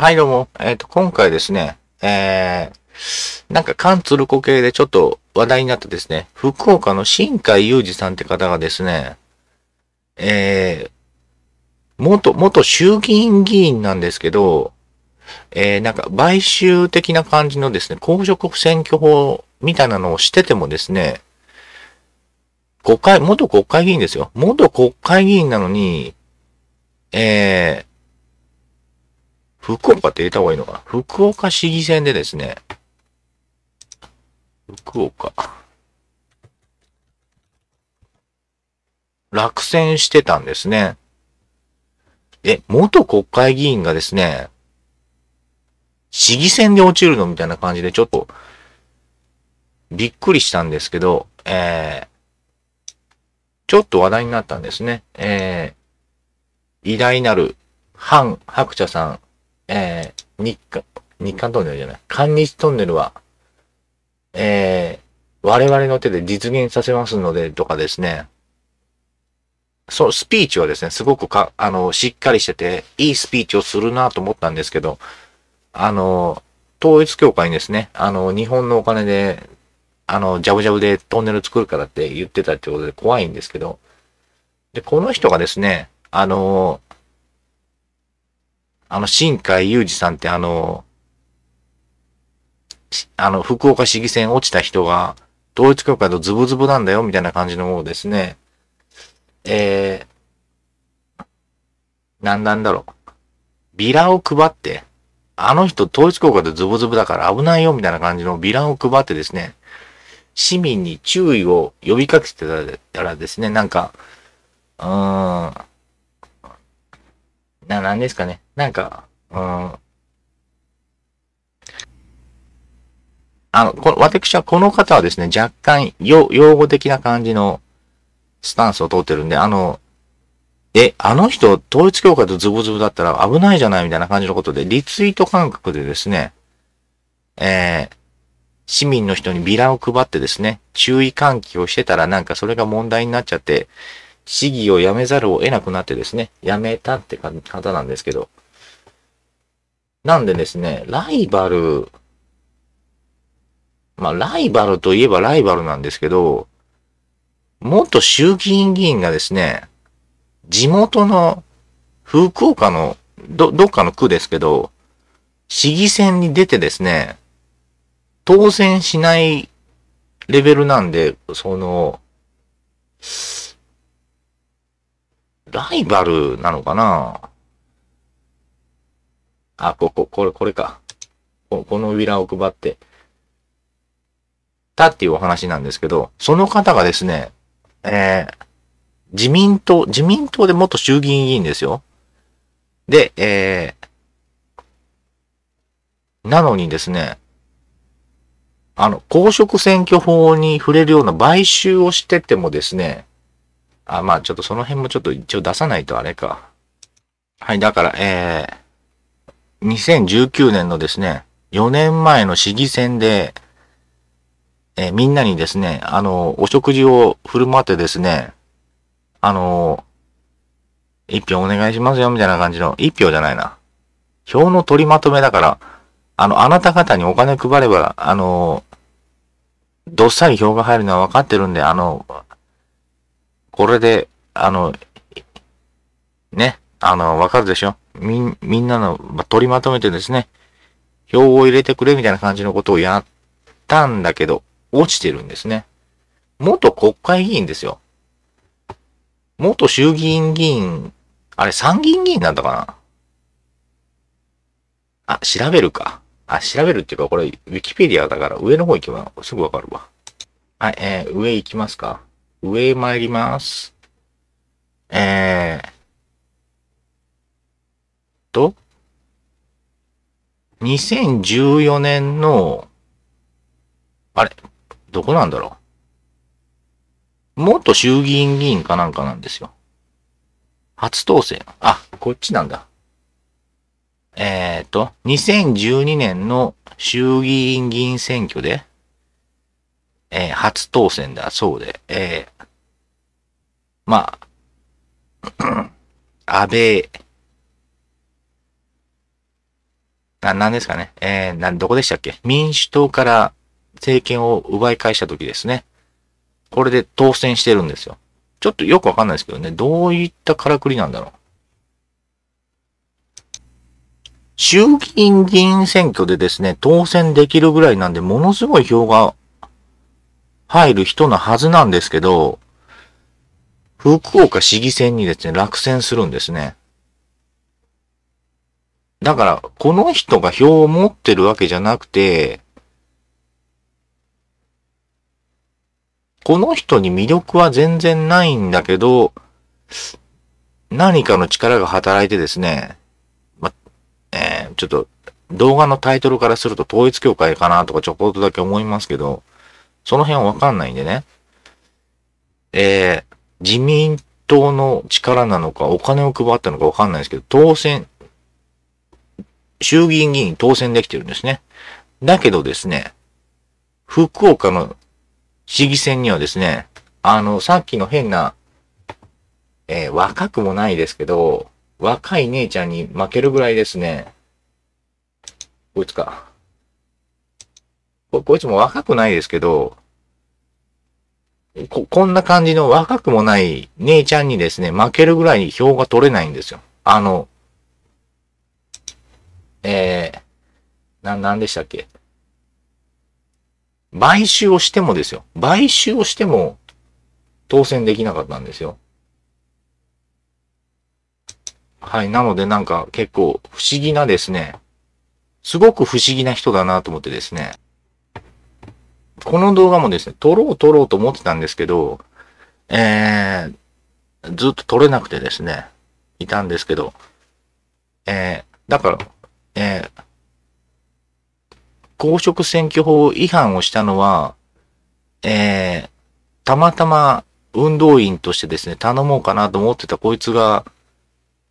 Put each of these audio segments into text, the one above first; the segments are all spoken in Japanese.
はい、どうも。えっ、ー、と、今回ですね、えー、なんか、関鶴子系でちょっと話題になったですね、福岡の新海裕二さんって方がですね、えー、元、元衆議院議員なんですけど、えー、なんか、買収的な感じのですね、公職選挙法みたいなのをしててもですね、国会、元国会議員ですよ。元国会議員なのに、えー、福岡って入れた方がいいのかな福岡市議選でですね、福岡。落選してたんですね。え、元国会議員がですね、市議選で落ちるのみたいな感じでちょっと、びっくりしたんですけど、えー、ちょっと話題になったんですね。えー、偉大なる、ハン・ハクチャさんえー、日韓、日韓トンネルじゃない。韓日トンネルは、えー、我々の手で実現させますので、とかですね。そう、スピーチはですね、すごくか、あの、しっかりしてて、いいスピーチをするなと思ったんですけど、あの、統一協会にですね、あの、日本のお金で、あの、ジャブジャブでトンネル作るからって言ってたってことで怖いんですけど、で、この人がですね、あのあの、新海祐二さんってあの、あの、福岡市議選落ちた人が、統一教会とズブズブなんだよ、みたいな感じのものですね。えー、なんなんだろう。ビラを配って、あの人統一教会とズブズブだから危ないよ、みたいな感じのビラを配ってですね、市民に注意を呼びかけてたらですね、なんか、うーん、な、なんですかね。なんか、うん。あの、こ私はこの方はですね、若干、用語的な感じのスタンスを取ってるんで、あの、え、あの人、統一協会とズブズブだったら危ないじゃないみたいな感じのことで、リツイート感覚でですね、えー、市民の人にビラを配ってですね、注意喚起をしてたらなんかそれが問題になっちゃって、市議を辞めざるを得なくなってですね、辞めたって方なんですけど、なんでですね、ライバル、まあ、ライバルといえばライバルなんですけど、元衆議院議員がですね、地元の福岡の、ど、どっかの区ですけど、市議選に出てですね、当選しないレベルなんで、その、ライバルなのかなあ、ここ、これ、これか。このウィラを配って、たっていうお話なんですけど、その方がですね、えー、自民党、自民党で元衆議院議員ですよ。で、えー、なのにですね、あの、公職選挙法に触れるような買収をしててもですね、あ、まあちょっとその辺もちょっと一応出さないとあれか。はい、だから、えー、2019年のですね、4年前の市議選で、えみんなにですね、あの、お食事を振る舞ってですね、あの、一票お願いしますよ、みたいな感じの、一票じゃないな。票の取りまとめだから、あの、あなた方にお金配れば、あの、どっさり票が入るのは分かってるんで、あの、これで、あの、ね、あの、わかるでしょみ、みんなの、ま取りまとめてですね、票を入れてくれみたいな感じのことをやったんだけど、落ちてるんですね。元国会議員ですよ。元衆議院議員、あれ参議院議員なんだかなあ、調べるか。あ、調べるっていうか、これ、ウィキペディアだから上の方行けばすぐわかるわ。はい、えー、上行きますか。上参ります。えー、と、2014年の、あれどこなんだろう元衆議院議員かなんかなんですよ。初当選。あ、こっちなんだ。えっ、ー、と、2012年の衆議院議員選挙で、えー、初当選だそうで、えー、まあ、安倍な、なんですかね。えー、な、どこでしたっけ民主党から政権を奪い返した時ですね。これで当選してるんですよ。ちょっとよくわかんないですけどね。どういったからくりなんだろう。衆議院議員選挙でですね、当選できるぐらいなんで、ものすごい票が入る人のはずなんですけど、福岡市議選にですね、落選するんですね。だから、この人が票を持ってるわけじゃなくて、この人に魅力は全然ないんだけど、何かの力が働いてですね、ま、えー、ちょっと動画のタイトルからすると統一協会かなとかちょこっとだけ思いますけど、その辺はわかんないんでね。えー、自民党の力なのか、お金を配ったのかわかんないですけど、当選、衆議院議員当選できてるんですね。だけどですね、福岡の市議選にはですね、あの、さっきの変な、えー、若くもないですけど、若い姉ちゃんに負けるぐらいですね、こいつか。ここいつも若くないですけど、こ、こんな感じの若くもない姉ちゃんにですね、負けるぐらいに票が取れないんですよ。あの、えー、な、なんでしたっけ買収をしてもですよ。買収をしても当選できなかったんですよ。はい。なのでなんか結構不思議なですね。すごく不思議な人だなと思ってですね。この動画もですね、撮ろう撮ろうと思ってたんですけど、えー、ずっと撮れなくてですね、いたんですけど、えー、だから、えー、公職選挙法違反をしたのは、えー、たまたま運動員としてですね、頼もうかなと思ってたこいつが、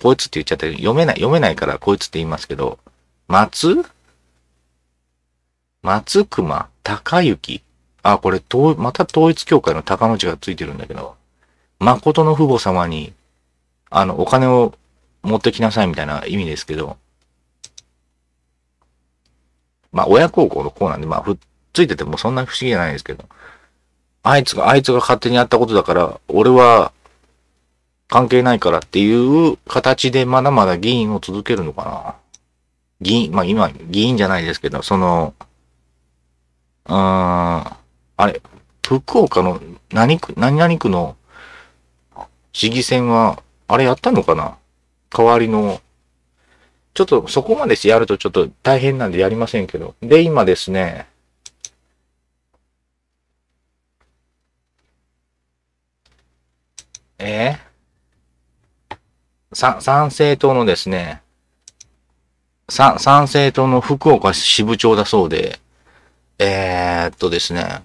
こいつって言っちゃったけど、読めない、読めないからこいつって言いますけど、松松熊高幸。あ、これ、また統一協会の高の字がついてるんだけど、誠の父母様に、あの、お金を持ってきなさいみたいな意味ですけど、まあ、親孝行の子なんで、まあ、ふっついててもそんな不思議じゃないですけど、あいつが、あいつが勝手にやったことだから、俺は関係ないからっていう形でまだまだ議員を続けるのかな。議員、まあ今、議員じゃないですけど、その、うーん、あれ、福岡の何区、何々区の市議選は、あれやったのかな代わりのちょっとそこまでしてやるとちょっと大変なんでやりませんけど。で、今ですね、えさ、賛成党のですね、賛成党の福岡支部長だそうで、えー、っとですね、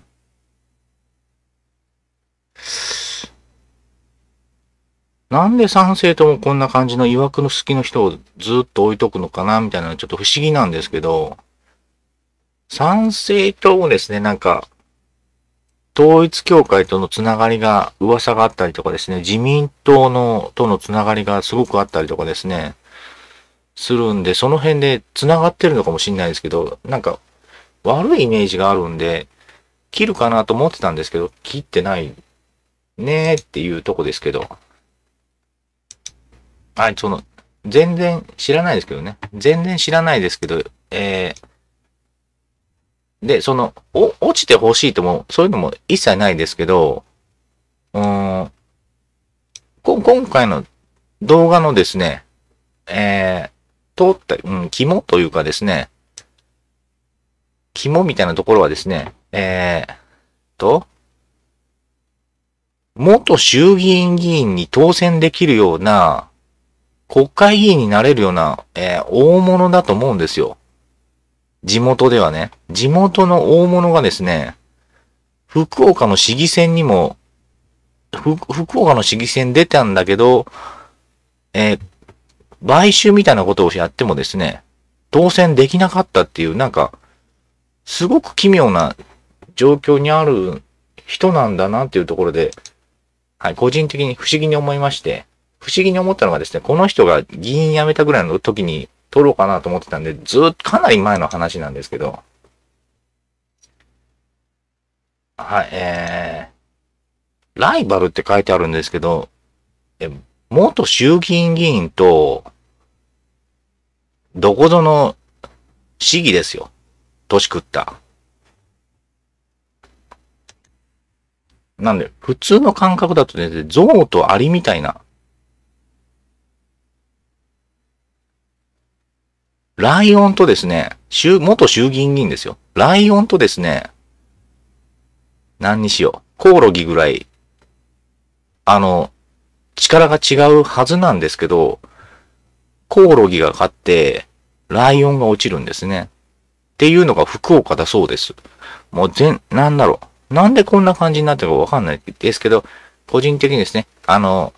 なんで賛成ともこんな感じの曰くの好きの人をずっと置いとくのかなみたいなのちょっと不思議なんですけど、賛成ともですね、なんか、統一協会とのつながりが噂があったりとかですね、自民党のとのつながりがすごくあったりとかですね、するんで、その辺でつながってるのかもしれないですけど、なんか悪いイメージがあるんで、切るかなと思ってたんですけど、切ってないねーっていうとこですけど。あ、その、全然知らないですけどね。全然知らないですけど、えー、で、その、お、落ちてほしいとも、そういうのも一切ないですけど、うん、こ、今回の動画のですね、えー、通った、うん、肝というかですね、肝みたいなところはですね、えー、と、元衆議院議員に当選できるような国会議員になれるような、えー、大物だと思うんですよ。地元ではね。地元の大物がですね、福岡の市議選にも、福岡の市議選出たんだけど、えー、買収みたいなことをやってもですね、当選できなかったっていう、なんか、すごく奇妙な状況にある人なんだなっていうところで、はい、個人的に不思議に思いまして、不思議に思ったのがですね、この人が議員辞めたぐらいの時に取ろうかなと思ってたんで、ずっとかなり前の話なんですけど、はい、えー、ライバルって書いてあるんですけど、え元衆議院議員と、どこぞの市議ですよ。年食った。なんで、普通の感覚だとね、像とアリみたいなライオンとですね、衆、元衆議院議員ですよ。ライオンとですね、何にしよう。コオロギぐらい、あの、力が違うはずなんですけど、コオロギが勝って、ライオンが落ちるんですね。っていうのが福岡だそうです。もう全、なんだろう。なんでこんな感じになってるかわかんないですけど、個人的にですね、あの、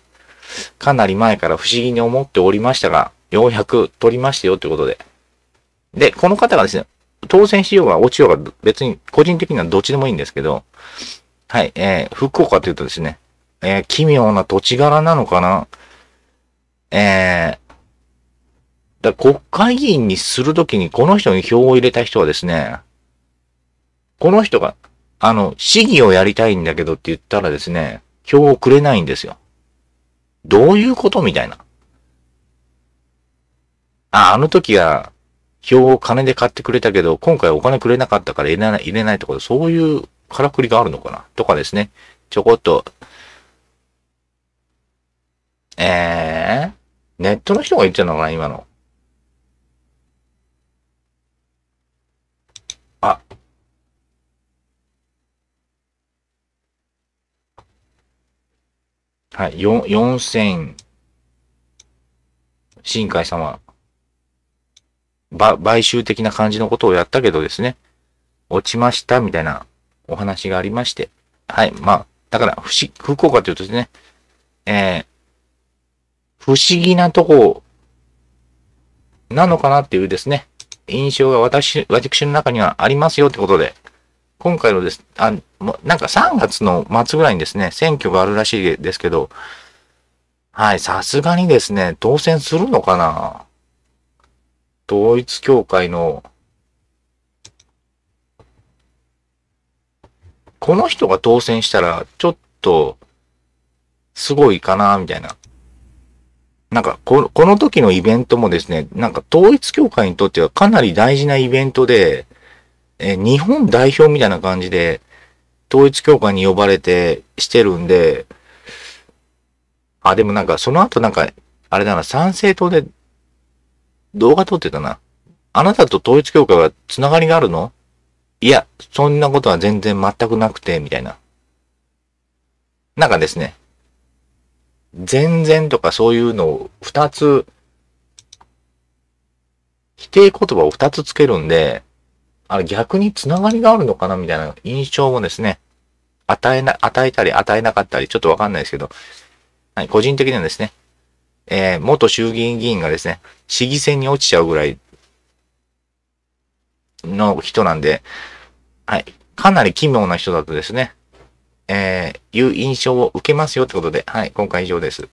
かなり前から不思議に思っておりましたが、400取りましたよということで。で、この方がですね、当選しようが落ちようが別に個人的にはどっちでもいいんですけど、はい、えー、福岡というとですね、えー、奇妙な土地柄なのかなえー、だ国会議員にするときにこの人に票を入れた人はですね、この人が、あの、市議をやりたいんだけどって言ったらですね、票をくれないんですよ。どういうことみたいな。あ、あの時は、票を金で買ってくれたけど、今回お金くれなかったから入れない、入れないとか、そういうからくりがあるのかなとかですね。ちょこっと、えー、ネットの人が言ってたのかな今の。あ。はい、四、四千、新海様。ば、買収的な感じのことをやったけどですね、落ちましたみたいなお話がありまして、はい、まあ、だから、不思、福岡というとですね、えー、不思議なとこ、なのかなっていうですね、印象が私、私の中にはありますよってことで、今回のです、あ、もなんか3月の末ぐらいにですね、選挙があるらしいですけど、はい、さすがにですね、当選するのかな統一協会の、この人が当選したら、ちょっと、すごいかな、みたいな。なんかこ、この時のイベントもですね、なんか統一協会にとってはかなり大事なイベントで、え日本代表みたいな感じで、統一協会に呼ばれてしてるんで、あ、でもなんかその後なんか、あれだな、参政党で動画撮ってたな。あなたと統一協会はつながりがあるのいや、そんなことは全然全くなくて、みたいな。なんかですね、全然とかそういうのを二つ、否定言葉を二つつけるんで、あれ逆につながりがあるのかなみたいな印象もですね、与えな、与えたり与えなかったり、ちょっとわかんないですけど、はい、個人的にはですね、えー、元衆議院議員がですね、市議選に落ちちゃうぐらいの人なんで、はい、かなり奇妙な人だとですね、えー、いう印象を受けますよってことで、はい、今回以上です。